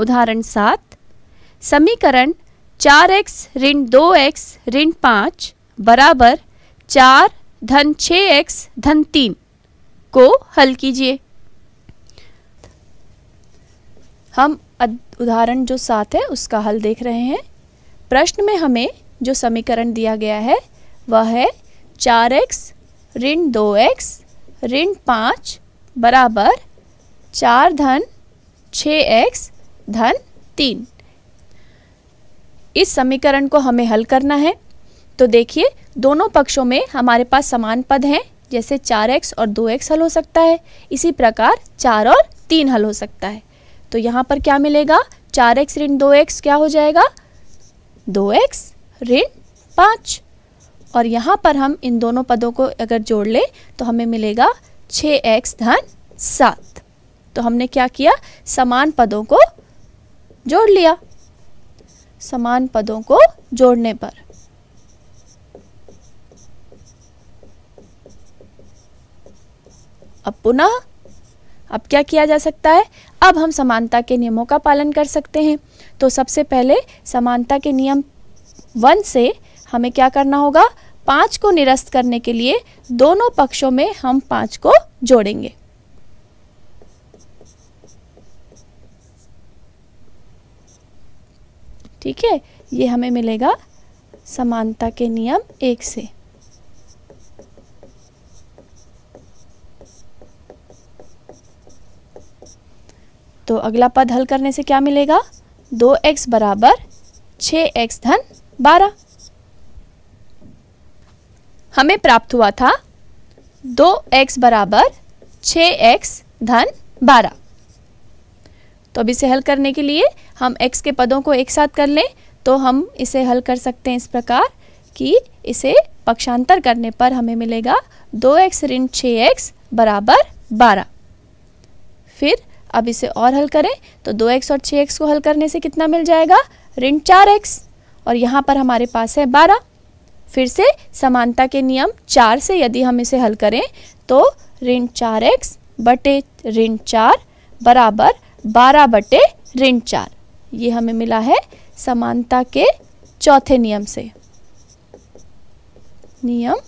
उदाहरण सात समीकरण चार एक्स ऋण दो एक्स ऋण पाँच बराबर चार धन छ एक्स धन तीन को हल कीजिए हम उदाहरण जो सात है उसका हल देख रहे हैं प्रश्न में हमें जो समीकरण दिया गया है वह है चार एक्स ऋण दो एक्स ऋण पाँच बराबर चार धन छ एक्स धन तीन इस समीकरण को हमें हल करना है तो देखिए दोनों पक्षों में हमारे पास समान पद हैं जैसे चार एक्स और दो एक्स हल हो सकता है इसी प्रकार चार और तीन हल हो सकता है तो यहाँ पर क्या मिलेगा चार एक्स ऋण दो एक्स क्या हो जाएगा दो एक्स ऋण पाँच और यहाँ पर हम इन दोनों पदों को अगर जोड़ लें तो हमें मिलेगा छः एक्स धन सात तो हमने क्या किया समान पदों को जोड़ लिया समान पदों को जोड़ने पर अब पुनः अब क्या किया जा सकता है अब हम समानता के नियमों का पालन कर सकते हैं तो सबसे पहले समानता के नियम वन से हमें क्या करना होगा पांच को निरस्त करने के लिए दोनों पक्षों में हम पांच को जोड़ेंगे ठीक है ये हमें मिलेगा समानता के नियम एक से तो अगला पद हल करने से क्या मिलेगा दो एक्स बराबर छ एक्स धन बारह हमें प्राप्त हुआ था दो एक्स बराबर छ एक्स धन बारह तो अब इसे हल करने के लिए हम x के पदों को एक साथ कर लें तो हम इसे हल कर सकते हैं इस प्रकार कि इसे पक्षांतर करने पर हमें मिलेगा दो एक्स ऋण छः एक्स बराबर बारह फिर अब इसे और हल करें तो दो एक्स और छः एक्स को हल करने से कितना मिल जाएगा ऋण चार एक्स और यहाँ पर हमारे पास है बारह फिर से समानता के नियम चार से यदि हम इसे हल करें तो ऋण चार एक्स बटे ऋण चार बराबर बारह बटे ऋण चार ये हमें मिला है समानता के चौथे नियम से नियम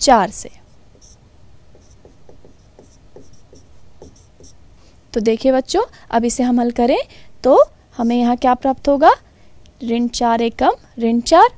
चार से तो देखिए बच्चों अब इसे हम हल करें तो हमें यहाँ क्या प्राप्त होगा ऋण चार एकम ऋण चार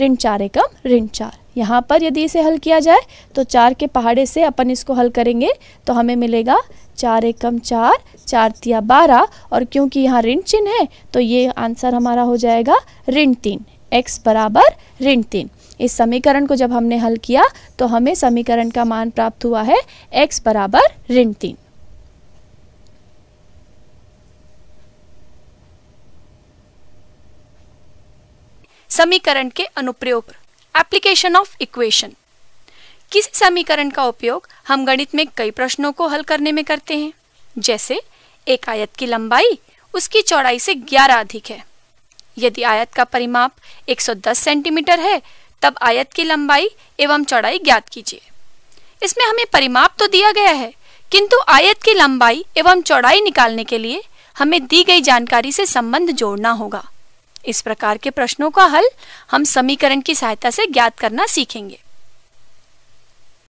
ऋण चार एकम ऋण चार यहाँ पर यदि इसे हल किया जाए तो चार के पहाड़े से अपन इसको हल करेंगे तो हमें मिलेगा चार एकम चार चार तिया बारह और क्योंकि यहाँ ऋण चिन्ह है तो ये आंसर हमारा हो जाएगा ऋण तीन एक्स बराबर ऋण तीन इस समीकरण को जब हमने हल किया तो हमें समीकरण का मान प्राप्त हुआ है एक्स बराबर ऋण तीन समीकरण के अनुप्रयोग एप्लीकेशन ऑफ इक्वेशन किसी समीकरण का उपयोग हम गणित में कई प्रश्नों को हल करने में करते हैं जैसे एक आयत की लंबाई उसकी चौड़ाई से 11 अधिक है यदि आयत का परिमाप 110 सेंटीमीटर है तब आयत की लंबाई एवं चौड़ाई ज्ञात कीजिए इसमें हमें परिमाप तो दिया गया है किंतु आयत की लंबाई एवं चौड़ाई निकालने के लिए हमें दी गई जानकारी से संबंध जोड़ना होगा इस प्रकार के प्रश्नों का हल हम समीकरण की सहायता से ज्ञात करना सीखेंगे